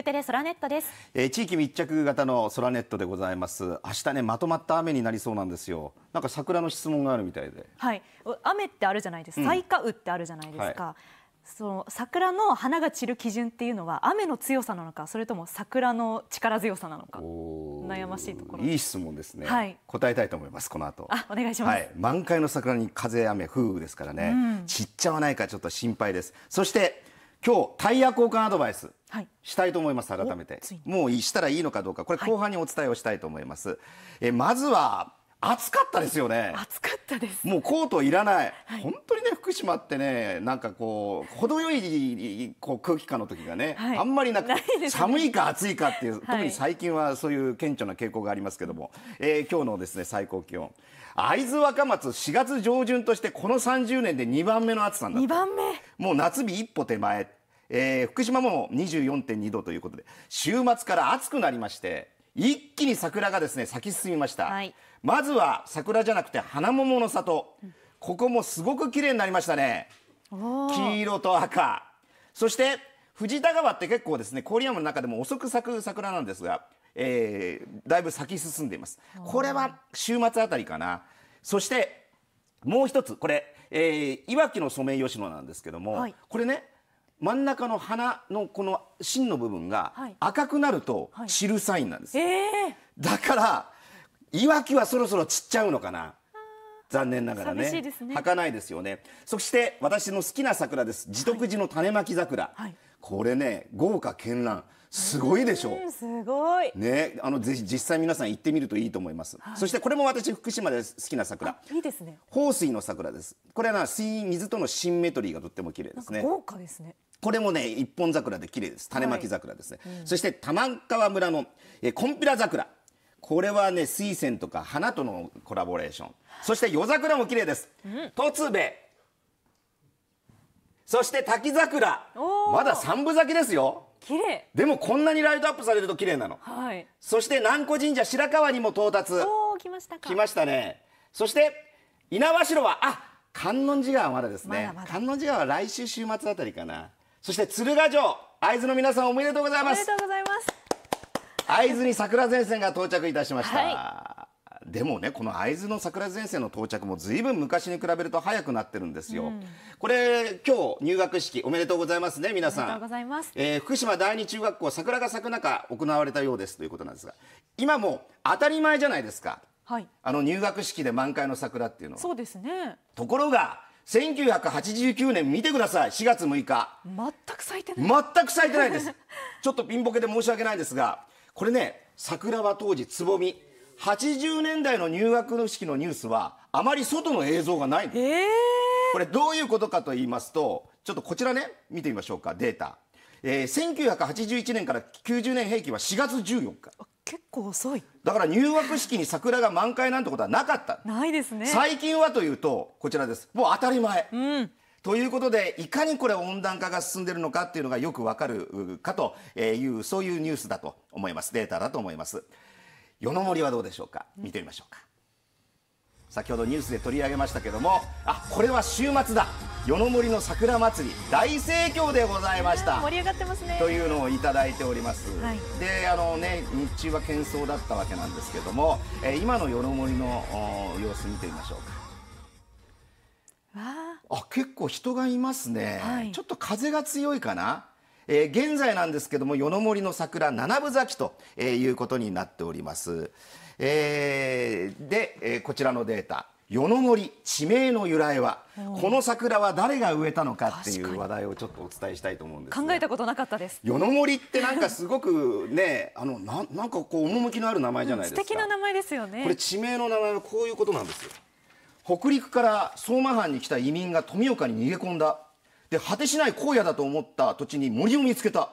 福テレソラネットです、えー、地域密着型のソラネットでございます明日ねまとまった雨になりそうなんですよなんか桜の質問があるみたいではい雨ってあるじゃないですか、うん、花雨ってあるじゃないですか、はいその桜の花が散る基準っていうのは雨の強さなのかそれとも桜の力強さなのか悩ましいところいい質問ですね、はい、答えたいと思いますこの後あお願いします、はい、満開の桜に風雨風雨ですからね、うん、散っちゃわないかちょっと心配ですそして今日タイヤ交換アドバイスしたいと思います、改めてもうしたらいいのかどうかこれ後半にお伝えをしたいと思います、はい、えまずは暑かったですよね暑かったですもうコートいらない、はい、本当にね福島ってねなんかこう程よいこう空気感の時がね、はい、あんまりなく、ね、寒いか暑いかっていう、特に最近はそういう顕著な傾向がありますけども、はい、えー、今日のですね最高気温会津若松4月上旬としてこの30年で2番目の暑さになったもう夏日一歩手前、えー、福島も24.2度ということで週末から暑くなりまして一気に桜がですね咲き進みました、はい、まずは桜じゃなくて花桃の里、うん、ここもすごく綺麗になりましたね黄色と赤そして藤田川って結構ですね郡山の中でも遅く咲く桜なんですがえー、だいぶ先進んでいます。これは週末あたりかな。そしてもう一つこれ、えー、いわきのソメイヨシノなんですけども、はい、これね真ん中の花のこの芯の部分が赤くなると知るサインなんです。はいはいえー、だからいわきはそろそろ散っちゃうのかな。残念ながらね、ね、儚いですよねそして私の好きな桜です自徳寺の種まき桜、これね豪華絢爛すごいでしょすごいねあのぜひ実際皆さん行ってみるといいと思います、はい、そしてこれも私福島で好きな桜いいですね豊水の桜ですこれは水水とのシンメトリーがとっても綺麗ですね豪華ですねこれもね一本桜で綺麗です種まき桜ですね、はいうん、そして玉川村のえコンピラ桜これはね水仙とか花とのコラボレーションそして夜桜も綺麗です、とつべ。部そして滝桜まだ三分咲きですよでもこんなにライトアップされると綺麗なの、はい、そして南湖神社白川にも到達お来ましたか来ましたねそして猪苗代はあ観音寺川まだですね、ま、観音寺川は来週週末あたりかなそして鶴ヶ城会津の皆さんおめでとうございますおめでとうございます会津に桜前線が到着いたしました、はいでもねこの会津の桜前線の到着もずいぶん昔に比べると早くなってるんですよ、うん、これ今日入学式おめでとうございますね皆さんえ福島第二中学校桜が咲く中行われたようですということなんですが今も当たり前じゃないですか、はい、あの入学式で満開の桜っていうのはそうですねところが1989年見てください4月6日全く咲いてない全く咲いてないですちょっとピンボケで申し訳ないですがこれね桜は当時つぼみ80年代の入学式のニュースはあまり外の映像がないの、えー、これどういうことかと言いますとちょっとこちらね見てみましょうかデータ、えー、1981年から90年平均は4月14日結構遅いだから入学式に桜が満開なんてことはなかったないですね最近はというとこちらですもう当たり前、うん、ということでいかにこれ温暖化が進んでるのかっていうのがよくわかるかというそういうニュースだと思いますデータだと思います。夜の森はどうでしょうか見てみましょうか先ほどニュースで取り上げましたけどもあこれは週末だ夜の森の桜祭り大盛況でございました盛り上がってますねというのをいただいております、はい、であのね日中は喧騒だったわけなんですけども、えー、今の夜の森の様子見てみましょうかわあ結構人がいますね、はい、ちょっと風が強いかなえー、現在なんですけども、夜の森の桜七分咲きということになっております。えー、で、えこちらのデータ。夜の森地名の由来はこの桜は誰が植えたのかっていう話題をちょっとお伝えしたいと思うんです、考えたことなかったです夜の森ってなんかすごくねあのななんかこう趣のある名前じゃないですか、うん、素敵な名前ですよねこれ地名の名前はこういうことなんですよ北陸から相馬藩に来た移民が富岡に逃げ込んだで果てしない荒野だと思った土地に森を見つけた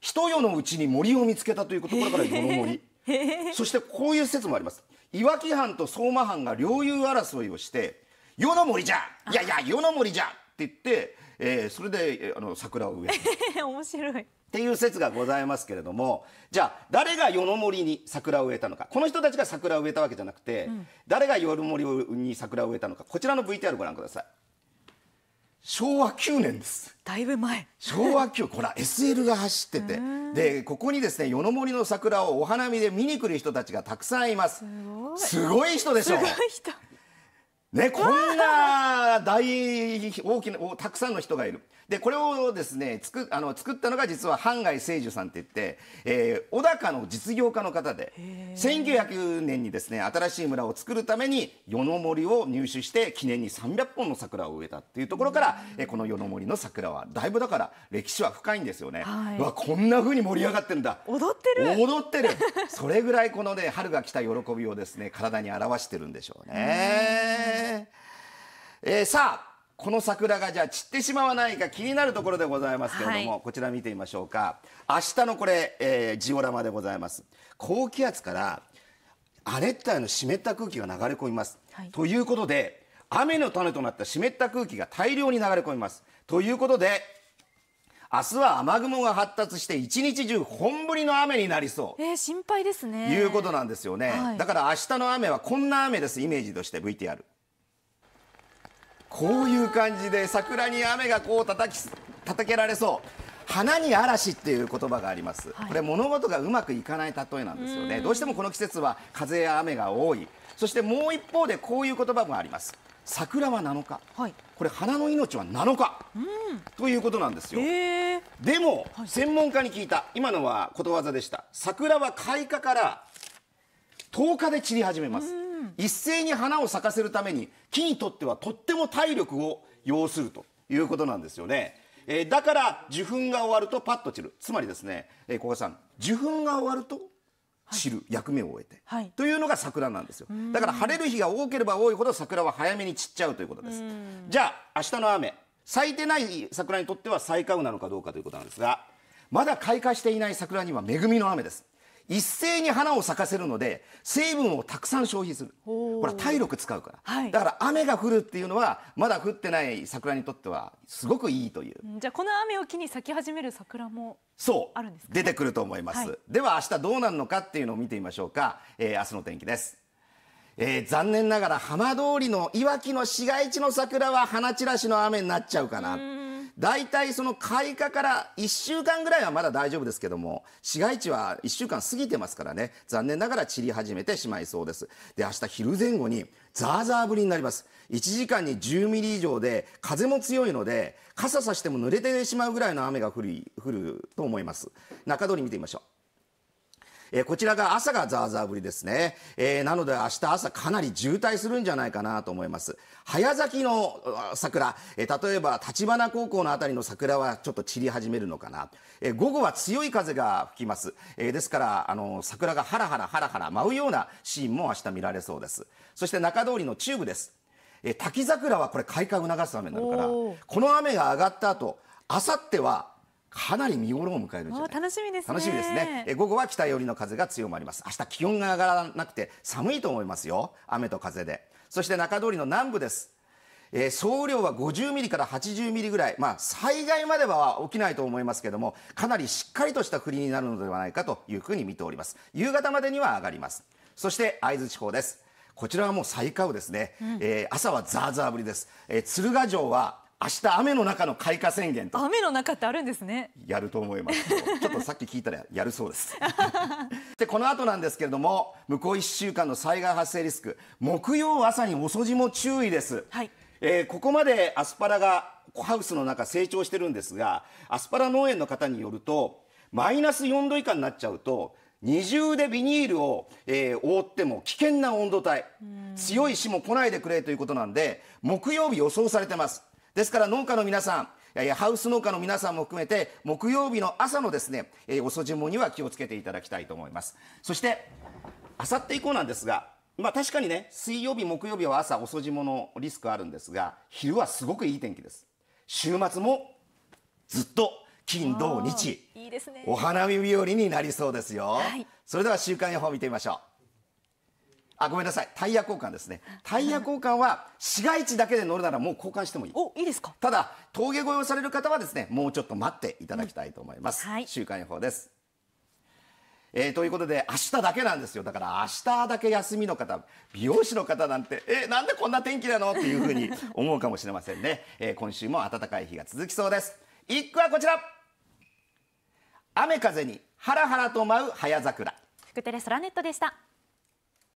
一夜のうちに森を見つけたということこから夜森 そしてこういう説もありますいわき藩と相馬藩が領有争いをして夜の森じゃいやいや夜の森じゃって言って、えー、それで、えあの桜を植えた 面白いっていう説がございますけれどもじゃあ誰が夜の森に桜を植えたのかこの人たちが桜を植えたわけじゃなくて、うん、誰が夜の森に桜を植えたのかこちらの VTR ご覧ください。昭和9年ですだいぶ前昭和9これ SL が走っててでここにですね夜の森の桜をお花見で見に来る人たちがたくさんいますすごい人でしょうすごい人ね、こんな大大きなたくさんの人がいるでこれをですね作あの作ったのが実は半谷清樹さんっていって、えー、小高の実業家の方で1 9 0 0年にですね新しい村を作るために夜の森を入手して記念に300本の桜を植えたっていうところから、えー、この夜の森の桜はだいぶだから歴史は深いんですよね、はい、わこんなふうに盛り上がってるんだ踊ってる踊ってる それぐらいこのね春が来た喜びをですね体に表してるんでしょうね。えー、さあこの桜がじゃあ散ってしまわないか気になるところでございますけれども、はい、こちら見てみましょうか明日のこれ、えー、ジオラマでございます高気圧から亜熱帯の湿った空気が流れ込みます、はい、ということで雨の種となった湿った空気が大量に流れ込みますということで明日は雨雲が発達して一日中本降りの雨になりそう。えー、心配ですね。いうことなんですよね、はい、だから明日の雨はこんな雨ですイメージとして VTR。こういう感じで桜に雨がこう叩き叩けられそう花に嵐っていう言葉があります、これ物事がうまくいかない例えなんですよねどうしてもこの季節は風や雨が多いそしてもう一方でこういう言葉もあります桜は7日、はい、これ花の命は7日、うん、ということなんですよ、でも、専門家に聞いた今のはことわざでした桜は開花から10日で散り始めます、一斉に花を咲かせるために木にとってはとっても体力を要するということなんですよね。えー、だから受粉が終わるとパッと散るつまりですね、えー、小賀さん受粉が終わると散る、はい、役目を終えて、はい、というのが桜なんですよだから晴れる日が多ければ多いほど桜は早めに散っちゃうということですじゃあ明日の雨咲いてない桜にとっては最下位なのかどうかということなんですがまだ開花していない桜には恵みの雨です一斉に花を咲かせるので水分をたくさん消費するほら体力使うから、はい、だから雨が降るっていうのはまだ降ってない桜にとってはすごくいいというじゃあこの雨を機に咲き始める桜もそうあるんですか、ね、出てくると思います、はい、では明日どうなるのかっていうのを見てみましょうか、えー、明日の天気ですえー、残念ながら浜通りのいわきの市街地の桜は花散らしの雨になっちゃうかな。大体その開花から1週間ぐらいはまだ大丈夫ですけども市街地は1週間過ぎてますからね残念ながら散り始めてしまいそうですで明日昼前後にザーザー降りになります1時間に10ミリ以上で風も強いので傘さしても濡れてしまうぐらいの雨が降り降ると思います中通り見てみましょうえー、こちらが朝がザーザー降りですね、えー、なので明日朝かなり渋滞するんじゃないかなと思います早咲きの桜、えー、例えば立花高校のあたりの桜はちょっと散り始めるのかな、えー、午後は強い風が吹きます、えー、ですからあの桜がハラハラハラハラ舞うようなシーンも明日見られそうですそして中通りの中部ですえ滝桜はこれ開花促す雨になるからこの雨が上がった後明後日はかなり見頃を迎えるんじゃない楽しみですね楽しみですねえ午後は北寄りの風が強まります明日気温が上がらなくて寒いと思いますよ雨と風でそして中通りの南部ですえー、総雨量は50ミリから80ミリぐらい、まあ、災害までは起きないと思いますけどもかなりしっかりとした降りになるのではないかというふうに見ております夕方までには上がりますそして会津地方ですこちらはもう最下部ですね、うん、えー、朝はザーザー降りです、えー、鶴ヶ城は明日雨の中の開花宣言と雨の中ってあるんですねやると思いますちょっとさっき聞いたらやるそうです でこの後なんですけれども向こう1週間の災害発生リスク木曜朝に遅じも注意です、はい、えー、ここまでアスパラがハウスの中成長してるんですがアスパラ農園の方によるとマイナス4度以下になっちゃうと二重でビニールを、えー、覆っても危険な温度帯強い死も来ないでくれということなんで木曜日予想されてますですから農家の皆さんハウス農家の皆さんも含めて木曜日の朝のですね、えー、遅霜には気をつけていただきたいと思いますそしてあさって以降なんですがまあ確かにね水曜日木曜日は朝遅じものリスクあるんですが昼はすごくいい天気です週末もずっと金土日、いいですね、お花見日和になりそうですよ、はい、それでは週間予報を見てみましょうあごめんなさいタイヤ交換ですねタイヤ交換は市街地だけで乗るならもう交換してもいいおいいですかただ峠越えをされる方はですねもうちょっと待っていただきたいと思います、うんはい、週間予報ですえー、ということで明日だけなんですよだから明日だけ休みの方美容師の方なんてえー、なんでこんな天気なのっていうふうに 思うかもしれませんね、えー、今週も暖かい日が続きそうです一句はこちら雨風にハラハラと舞う早桜福テレソラネットでした